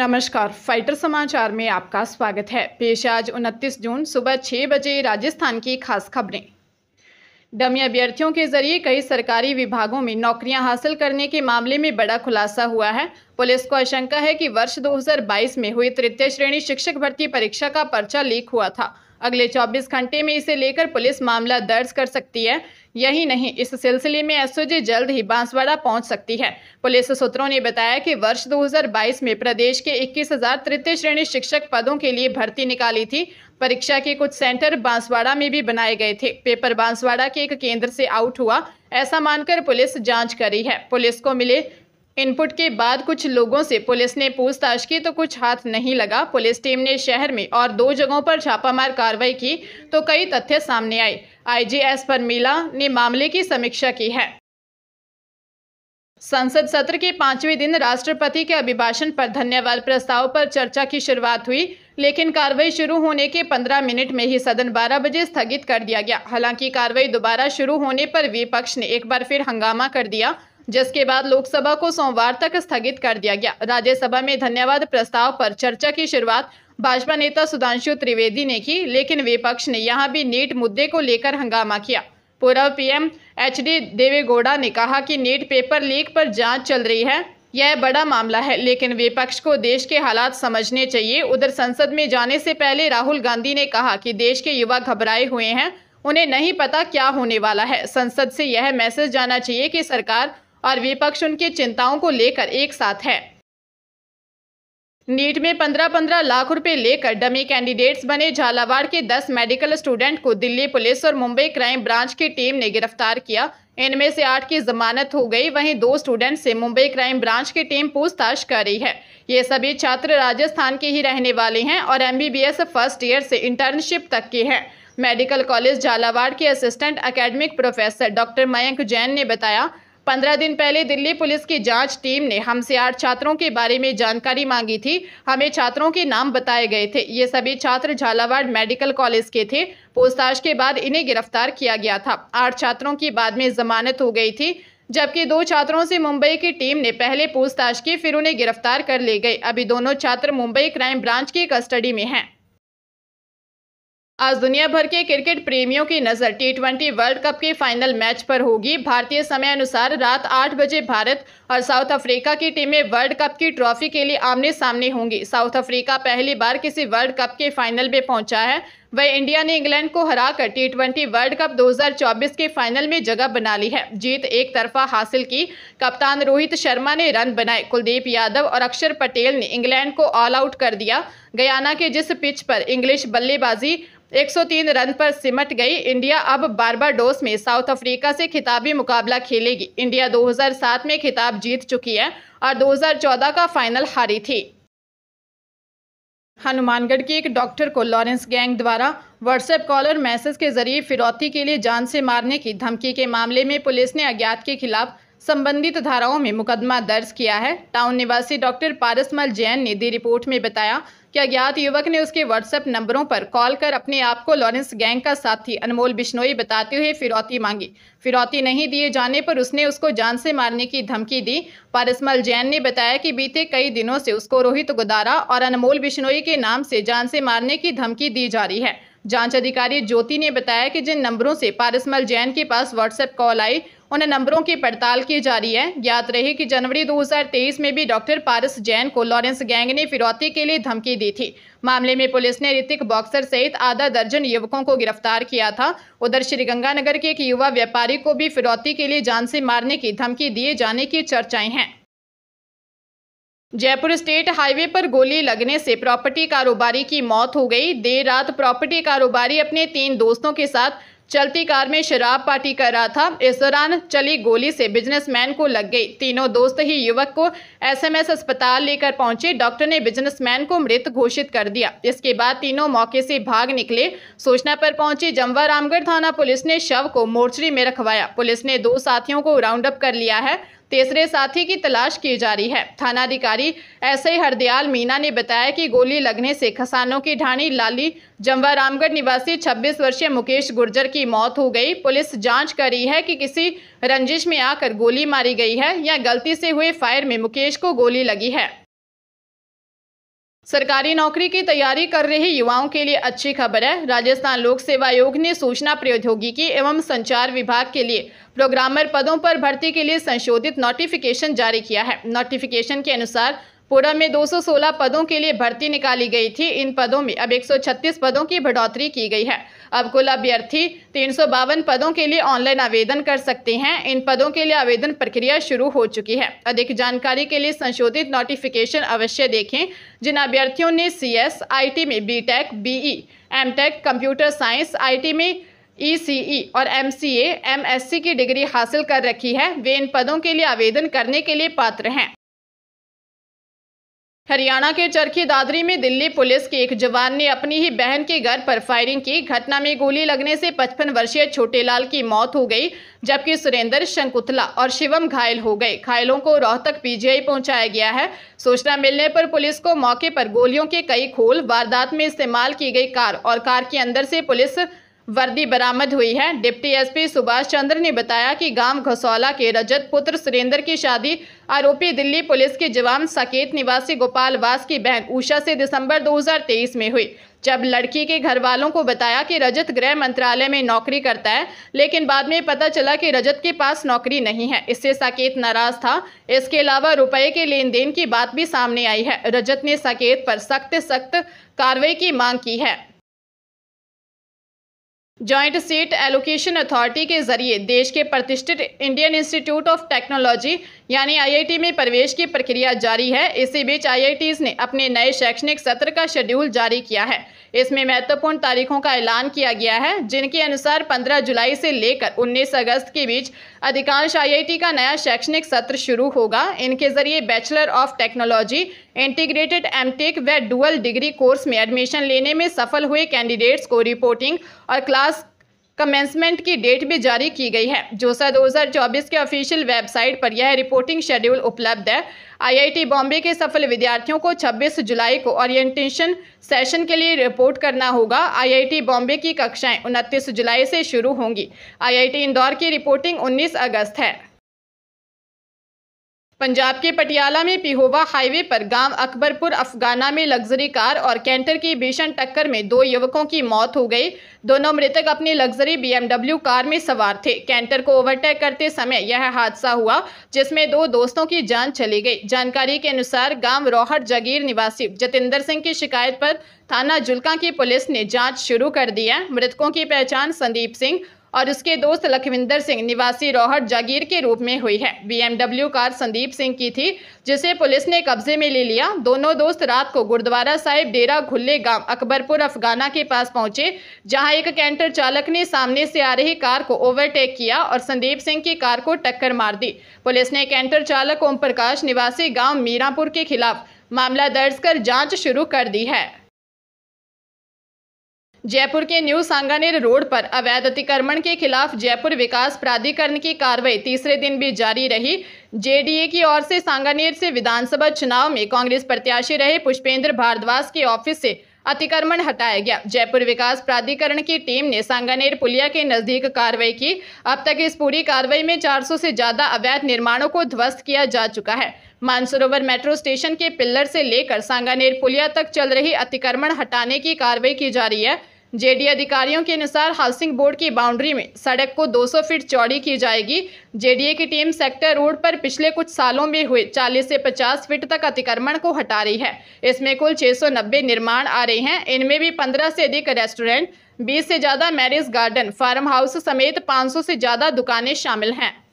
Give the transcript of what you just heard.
नमस्कार फाइटर समाचार में आपका स्वागत है पेश आज 29 जून सुबह छह बजे राजस्थान की खास खबरें डमी अभ्यर्थियों के जरिए कई सरकारी विभागों में नौकरियां हासिल करने के मामले में बड़ा खुलासा हुआ है पुलिस को आशंका है कि वर्ष 2022 में हुई तृतीय श्रेणी शिक्षक भर्ती परीक्षा का पर्चा लीक हुआ था अगले 24 घंटे में इसे लेकर पुलिस मामला दर्ज कर सकती है यही नहीं इस सिलसिले में एसओजी जल्द ही बांसवाड़ा पहुंच सकती है पुलिस सूत्रों ने बताया कि वर्ष 2022 में प्रदेश के इक्कीस तृतीय श्रेणी शिक्षक पदों के लिए भर्ती निकाली थी परीक्षा के कुछ सेंटर बांसवाड़ा में भी बनाए गए थे पेपर बांसवाड़ा के एक केंद्र से आउट हुआ ऐसा मानकर पुलिस जांच करी है पुलिस को मिले इनपुट के बाद कुछ लोगों से पुलिस ने पूछताछ की तो कुछ हाथ नहीं लगा पुलिस टीम ने शहर में और दो जगहों पर छापामार कार्रवाई की तो कई तथ्य सामने आए आईजीएस परमीला ने मामले की समीक्षा की है संसद सत्र के पांचवें दिन राष्ट्रपति के अभिभाषण पर धन्यवाद प्रस्ताव पर चर्चा की शुरुआत हुई लेकिन कार्रवाई शुरू होने के 15 मिनट में ही सदन 12 बजे स्थगित कर दिया गया हालांकि कार्रवाई दोबारा शुरू होने पर विपक्ष ने एक बार फिर हंगामा कर दिया जिसके बाद लोकसभा को सोमवार तक स्थगित कर दिया गया राज्यसभा में धन्यवाद प्रस्ताव पर चर्चा की शुरुआत भाजपा नेता सुधांशु त्रिवेदी ने की लेकिन विपक्ष ने यहाँ भी नीट मुद्दे को लेकर हंगामा किया पूर्व पीएम एच डी देवेगौड़ा ने कहा कि नीट पेपर लीक पर जांच चल रही है यह बड़ा मामला है लेकिन विपक्ष को देश के हालात समझने चाहिए उधर संसद में जाने से पहले राहुल गांधी ने कहा कि देश के युवा घबराए हुए हैं उन्हें नहीं पता क्या होने वाला है संसद से यह मैसेज जाना चाहिए कि सरकार और विपक्ष उनकी चिंताओं को लेकर एक साथ है नीट में पंद्रह पंद्रह लाख रुपए लेकर डमी कैंडिडेट्स बने झालावाड़ के दस मेडिकल स्टूडेंट को दिल्ली पुलिस और मुंबई क्राइम ब्रांच की टीम ने गिरफ्तार किया इनमें से आठ की जमानत हो गई वहीं दो स्टूडेंट से मुंबई क्राइम ब्रांच की टीम पूछताछ कर रही है ये सभी छात्र राजस्थान के ही रहने वाले हैं और एम फर्स्ट ईयर से इंटर्नशिप तक के हैं मेडिकल कॉलेज झालावाड़ के assistant academic professor doctor Mayank Jain ने बताया पंद्रह दिन पहले दिल्ली पुलिस की जांच टीम ने हमसे आठ छात्रों के बारे में जानकारी मांगी थी हमें छात्रों के नाम बताए गए थे ये सभी छात्र झालावाड़ मेडिकल कॉलेज के थे पूछताछ के बाद इन्हें गिरफ्तार किया गया था आठ छात्रों की बाद में जमानत हो गई थी जबकि दो छात्रों से मुंबई की टीम ने पहले पूछताछ की फिर उन्हें गिरफ्तार कर ले गई अभी दोनों छात्र मुंबई क्राइम ब्रांच की कस्टडी में हैं आज दुनिया भर के क्रिकेट प्रेमियों की नज़र टी वर्ल्ड कप के फाइनल मैच पर होगी भारतीय समय अनुसार रात आठ बजे भारत और साउथ अफ्रीका की टीमें वर्ल्ड कप की ट्रॉफी के लिए आमने सामने होंगी साउथ अफ्रीका पहली बार किसी वर्ल्ड कप के फाइनल में पहुंचा है वह इंडिया ने इंग्लैंड को हराकर टी वर्ल्ड कप 2024 के फाइनल में जगह बना ली है जीत एक तरफा हासिल की कप्तान रोहित शर्मा ने रन बनाए कुलदीप यादव और अक्षर पटेल ने इंग्लैंड को ऑल आउट कर दिया गयाना के जिस पिच पर इंग्लिश बल्लेबाजी 103 रन पर सिमट गई इंडिया अब बारबाडोस में साउथ अफ्रीका से खिताबी मुकाबला खेलेगी इंडिया 2007 में खिताब जीत चुकी है और 2014 का फाइनल हारी थी हनुमानगढ़ के एक डॉक्टर को लॉरेंस गैंग द्वारा व्हाट्सएप कॉल और मैसेज के जरिए फिरौती के लिए जान से मारने की धमकी के मामले में पुलिस ने अज्ञात के खिलाफ संबंधित धाराओं में मुकदमा दर्ज किया है टाउन निवासी डॉक्टर पारसमल जैन ने दी रिपोर्ट में बताया कि अज्ञात युवक ने उसके व्हाट्सएप नंबरों पर कॉल कर अपने आप को लॉरेंस गैंग का साथी अनमोल बिश्नोई बताते हुए फिरौती मांगी फिरौती नहीं दिए जाने पर उसने उसको जान से मारने की धमकी दी पारसमल जैन ने बताया कि बीते कई दिनों से उसको रोहित गोदारा और अनमोल बिश्नोई के नाम से जान से मारने की धमकी दी जा रही है जांच अधिकारी ज्योति ने बताया कि जिन नंबरों से पारसमल जैन के पास व्हाट्सएप कॉल आई उन नंबरों की पड़ताल की जा रही है ज्ञात रहे कि जनवरी 2023 में भी डॉक्टर पारस जैन को लॉरेंस गैंग ने फिरौती के लिए धमकी दी थी मामले में पुलिस ने ऋतिक बॉक्सर सहित आधा दर्जन युवकों को गिरफ्तार किया था उधर श्रीगंगानगर के एक युवा व्यापारी को भी फिरौती के लिए जान से मारने की धमकी दिए जाने की चर्चाएं हैं जयपुर स्टेट हाईवे पर गोली लगने से प्रॉपर्टी कारोबारी की मौत हो गई देर रात प्रॉपर्टी कारोबारी अपने तीन दोस्तों के साथ चलती कार में शराब पार्टी कर रहा था इस दौरान चली गोली से बिजनेसमैन को लग गई तीनों दोस्त ही युवक को एसएमएस अस्पताल लेकर पहुंचे डॉक्टर ने बिजनेसमैन को मृत घोषित कर दिया इसके बाद तीनों मौके से भाग निकले सूचना पर पहुंची जमवा रामगढ़ थाना पुलिस ने शव को मोर्चरी में रखवाया पुलिस ने दो साथियों को राउंड अप कर लिया है तीसरे साथी की तलाश की जा रही है थानाधिकारी एस आई हरदयाल मीना ने बताया कि गोली लगने से खसानों की ढाणी लाली जमवा रामगढ़ निवासी 26 वर्षीय मुकेश गुर्जर की मौत हो गई पुलिस जांच कर रही है कि किसी रंजिश में आकर गोली मारी गई है या गलती से हुए फायर में मुकेश को गोली लगी है सरकारी नौकरी की तैयारी कर रहे युवाओं के लिए अच्छी खबर है राजस्थान लोक सेवा आयोग ने सूचना प्रौद्योगिकी एवं संचार विभाग के लिए प्रोग्रामर पदों पर भर्ती के लिए संशोधित नोटिफिकेशन जारी किया है नोटिफिकेशन के अनुसार पूरा में 216 पदों के लिए भर्ती निकाली गई थी इन पदों में अब 136 पदों की बढ़ोतरी की गई है अब कुल अभ्यर्थी तीन पदों के लिए ऑनलाइन आवेदन कर सकते हैं इन पदों के लिए आवेदन प्रक्रिया शुरू हो चुकी है अधिक जानकारी के लिए संशोधित नोटिफिकेशन अवश्य देखें जिन अभ्यर्थियों ने सी एस आई टी में B tech B E M tech computer science I T में ई सी ई और M C M S C की डिग्री हासिल कर रखी है वे इन पदों के लिए आवेदन करने के लिए पात्र हैं हरियाणा के चरखी दादरी में दिल्ली पुलिस के एक जवान ने अपनी ही बहन के घर पर फायरिंग की घटना में गोली लगने से 55 वर्षीय छोटेलाल की मौत हो गई जबकि सुरेंद्र शंकुतला और शिवम घायल हो गए घायलों को रोहतक पीजीआई पहुंचाया गया है सूचना मिलने पर पुलिस को मौके पर गोलियों के कई खोल वारदात में इस्तेमाल की गई कार और कार के अंदर से पुलिस वर्दी बरामद हुई है डिप्टी एसपी सुभाष चंद्र ने बताया कि गांव घसौला के रजत पुत्र सुरेंद्र की शादी आरोपी दिल्ली पुलिस के जवान साकेत निवासी गोपाल वास की बहन उषा से दिसंबर 2023 में हुई जब लड़की के घर वालों को बताया कि रजत गृह मंत्रालय में नौकरी करता है लेकिन बाद में पता चला कि रजत के पास नौकरी नहीं है इससे साकेत नाराज था इसके अलावा रुपए के लेन देन की बात भी सामने आई है रजत ने साकेत पर सख्त सख्त कार्रवाई की मांग की है जॉइंट सीट एलोकेशन अथॉरिटी के जरिए देश के प्रतिष्ठित इंडियन इंस्टीट्यूट ऑफ टेक्नोलॉजी यानी आईआईटी में प्रवेश की प्रक्रिया जारी है इसी बीच आईआईटीज़ ने अपने नए शैक्षणिक सत्र का शेड्यूल जारी किया है इसमें महत्वपूर्ण तारीखों का ऐलान किया गया है जिनके अनुसार 15 जुलाई से लेकर 19 अगस्त के बीच अधिकांश आईआईटी का नया शैक्षणिक सत्र शुरू होगा इनके जरिए bachelor of technology integrated M tech व डुअल डिग्री कोर्स में एडमिशन लेने में सफल हुए कैंडिडेट्स को रिपोर्टिंग और क्लास कमेंसमेंट की डेट भी जारी की गई है जोसा 2024 के ऑफिशियल वेबसाइट पर यह रिपोर्टिंग शेड्यूल उपलब्ध है आईआईटी बॉम्बे के सफल विद्यार्थियों को 26 जुलाई को ओरिएंटेशन सेशन के लिए रिपोर्ट करना होगा आईआईटी बॉम्बे की कक्षाएं 29 जुलाई से शुरू होंगी आईआईटी इंदौर की रिपोर्टिंग 19 अगस्त है पंजाब के पटियाला में पिहोवा हाईवे पर गांव अकबरपुर अफगाना में लग्जरी कार और कैंटर की भीषण टक्कर में दो युवकों की मौत हो गई दोनों मृतक अपनी लग्जरी बीएमडब्ल्यू कार में सवार थे कैंटर को ओवरटेक करते समय यह हादसा हुआ जिसमें दो दोस्तों की जान चली गई जानकारी के अनुसार गांव रोहट जगीर निवासी जतेंद्र सिंह की शिकायत पर थाना जुलका की पुलिस ने जाँच शुरू कर दिया मृतकों की पहचान संदीप सिंह और उसके दोस्त लखविंदर सिंह निवासी रोहट जागीर के रूप में हुई है बीएमडब्ल्यू कार संदीप सिंह की थी जिसे पुलिस ने कब्जे में ले लिया दोनों दोस्त रात को गुरुद्वारा साहिब डेरा घुल्ले गांव अकबरपुर अफगाना के पास पहुंचे जहां एक कैंटर चालक ने सामने से आ रही कार को ओवरटेक किया और संदीप सिंह की कार को टक्कर मार दी पुलिस ने कैंटर चालक ओम प्रकाश निवासी गाँव मीरापुर के खिलाफ मामला दर्ज कर जाँच शुरू कर दी है जयपुर के न्यू सांगानेर रोड पर अवैध अतिक्रमण के खिलाफ जयपुर विकास प्राधिकरण की कार्रवाई तीसरे दिन भी जारी रही जेडीए की ओर से सांगानेर से विधानसभा चुनाव में कांग्रेस प्रत्याशी रहे पुष्पेंद्र भारद्वाज के ऑफिस से अतिक्रमण हटाया गया जयपुर विकास प्राधिकरण की टीम ने सांगानेर पुलिया के नजदीक कार्रवाई की अब तक इस पूरी कार्रवाई में 400 से ज्यादा अवैध निर्माणों को ध्वस्त किया जा चुका है मानसरोवर मेट्रो स्टेशन के पिल्लर से लेकर सांगानेर पुलिया तक चल रही अतिक्रमण हटाने की कार्रवाई की जा रही है जेडी अधिकारियों के अनुसार हाउसिंग बोर्ड की बाउंड्री में सड़क को 200 फीट चौड़ी की जाएगी जेडीए की टीम सेक्टर रोड पर पिछले कुछ सालों में हुए 40 से 50 फीट तक अतिक्रमण को हटा रही है इसमें कुल 690 निर्माण आ रहे हैं इनमें भी 15 से अधिक रेस्टोरेंट 20 से ज़्यादा मैरिज गार्डन फार्म हाउस समेत पाँच से ज़्यादा दुकानें शामिल हैं